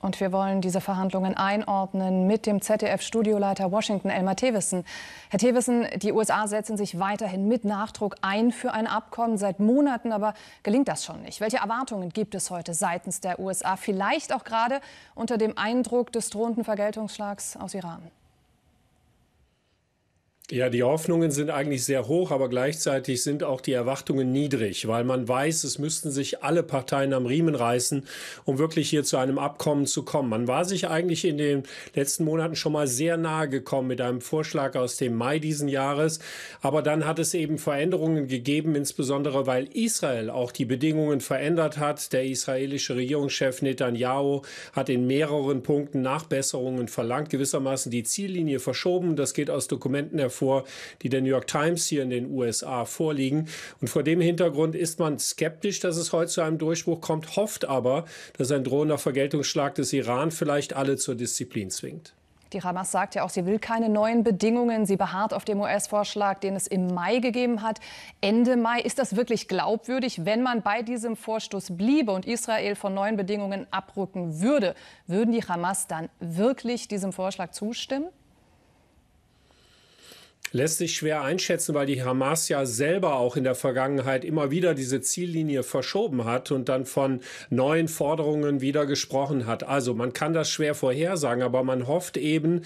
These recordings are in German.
Und wir wollen diese Verhandlungen einordnen mit dem ZDF-Studioleiter Washington, Elmar Thewissen. Herr Thewissen, die USA setzen sich weiterhin mit Nachdruck ein für ein Abkommen. Seit Monaten aber gelingt das schon nicht. Welche Erwartungen gibt es heute seitens der USA? Vielleicht auch gerade unter dem Eindruck des drohenden Vergeltungsschlags aus Iran. Ja, die Hoffnungen sind eigentlich sehr hoch, aber gleichzeitig sind auch die Erwartungen niedrig, weil man weiß, es müssten sich alle Parteien am Riemen reißen, um wirklich hier zu einem Abkommen zu kommen. Man war sich eigentlich in den letzten Monaten schon mal sehr nahe gekommen mit einem Vorschlag aus dem Mai diesen Jahres, aber dann hat es eben Veränderungen gegeben, insbesondere weil Israel auch die Bedingungen verändert hat. Der israelische Regierungschef Netanyahu hat in mehreren Punkten Nachbesserungen verlangt, gewissermaßen die Ziellinie verschoben. Das geht aus Dokumenten hervor vor, die der New York Times hier in den USA vorliegen. Und vor dem Hintergrund ist man skeptisch, dass es heute zu einem Durchbruch kommt, hofft aber, dass ein drohender Vergeltungsschlag des Iran vielleicht alle zur Disziplin zwingt. Die Hamas sagt ja auch, sie will keine neuen Bedingungen. Sie beharrt auf dem US-Vorschlag, den es im Mai gegeben hat. Ende Mai. Ist das wirklich glaubwürdig? Wenn man bei diesem Vorstoß bliebe und Israel von neuen Bedingungen abrücken würde, würden die Hamas dann wirklich diesem Vorschlag zustimmen? lässt sich schwer einschätzen, weil die Hamas ja selber auch in der Vergangenheit immer wieder diese Ziellinie verschoben hat und dann von neuen Forderungen wieder gesprochen hat. Also man kann das schwer vorhersagen, aber man hofft eben,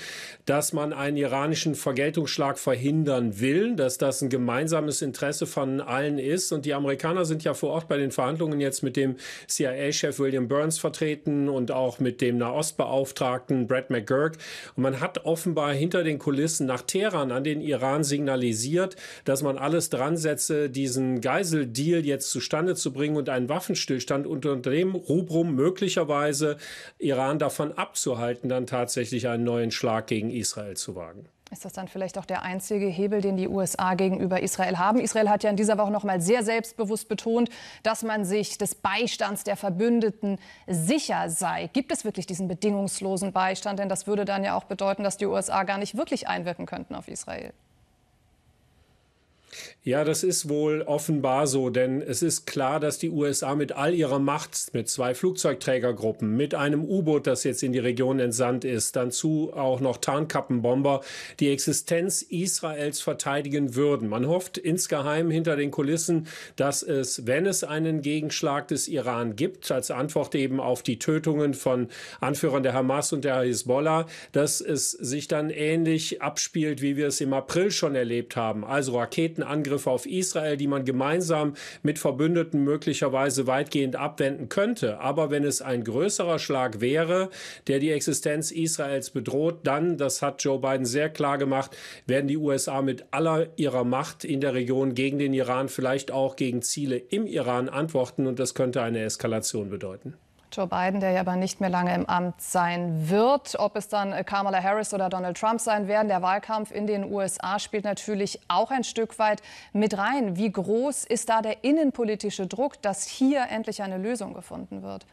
dass man einen iranischen Vergeltungsschlag verhindern will, dass das ein gemeinsames Interesse von allen ist. Und die Amerikaner sind ja vor Ort bei den Verhandlungen jetzt mit dem CIA-Chef William Burns vertreten und auch mit dem Nahostbeauftragten Brad McGurk. Und man hat offenbar hinter den Kulissen nach Teheran an den Iran signalisiert, dass man alles dran setze, diesen Geiseldeal jetzt zustande zu bringen und einen Waffenstillstand unter dem Rubrum möglicherweise Iran davon abzuhalten, dann tatsächlich einen neuen Schlag gegen Israel zu wagen. Ist das dann vielleicht auch der einzige Hebel, den die USA gegenüber Israel haben? Israel hat ja in dieser Woche noch mal sehr selbstbewusst betont, dass man sich des Beistands der Verbündeten sicher sei. Gibt es wirklich diesen bedingungslosen Beistand? Denn das würde dann ja auch bedeuten, dass die USA gar nicht wirklich einwirken könnten auf Israel. Ja, das ist wohl offenbar so, denn es ist klar, dass die USA mit all ihrer Macht, mit zwei Flugzeugträgergruppen, mit einem U-Boot, das jetzt in die Region entsandt ist, dazu auch noch Tarnkappenbomber, die Existenz Israels verteidigen würden. Man hofft insgeheim hinter den Kulissen, dass es, wenn es einen Gegenschlag des Iran gibt, als Antwort eben auf die Tötungen von Anführern der Hamas und der Hezbollah, dass es sich dann ähnlich abspielt, wie wir es im April schon erlebt haben. Also Raketen koordinierten Angriffe auf Israel, die man gemeinsam mit Verbündeten möglicherweise weitgehend abwenden könnte. Aber wenn es ein größerer Schlag wäre, der die Existenz Israels bedroht, dann, das hat Joe Biden sehr klar gemacht, werden die USA mit aller ihrer Macht in der Region gegen den Iran, vielleicht auch gegen Ziele im Iran antworten. Und das könnte eine Eskalation bedeuten. Joe Biden, der ja aber nicht mehr lange im Amt sein wird. Ob es dann äh, Kamala Harris oder Donald Trump sein werden, der Wahlkampf in den USA spielt natürlich auch ein Stück weit mit rein. Wie groß ist da der innenpolitische Druck, dass hier endlich eine Lösung gefunden wird?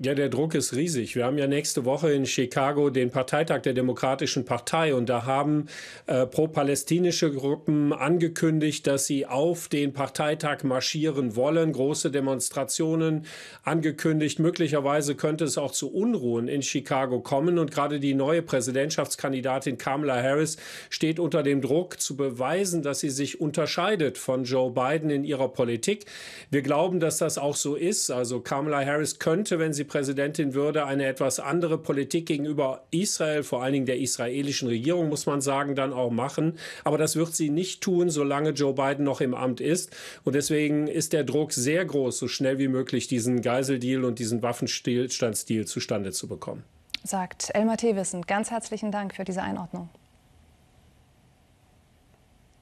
Ja, der Druck ist riesig. Wir haben ja nächste Woche in Chicago den Parteitag der Demokratischen Partei und da haben äh, pro-palästinische Gruppen angekündigt, dass sie auf den Parteitag marschieren wollen. Große Demonstrationen angekündigt. Möglicherweise könnte es auch zu Unruhen in Chicago kommen und gerade die neue Präsidentschaftskandidatin Kamala Harris steht unter dem Druck zu beweisen, dass sie sich unterscheidet von Joe Biden in ihrer Politik. Wir glauben, dass das auch so ist. Also Kamala Harris könnte, wenn sie Präsidentin würde eine etwas andere Politik gegenüber Israel, vor allen Dingen der israelischen Regierung, muss man sagen, dann auch machen. Aber das wird sie nicht tun, solange Joe Biden noch im Amt ist. Und deswegen ist der Druck sehr groß, so schnell wie möglich diesen Geiseldeal und diesen Waffenstillstandsdeal zustande zu bekommen. Sagt Elmar Thewissen. Ganz herzlichen Dank für diese Einordnung.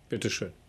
Bitteschön.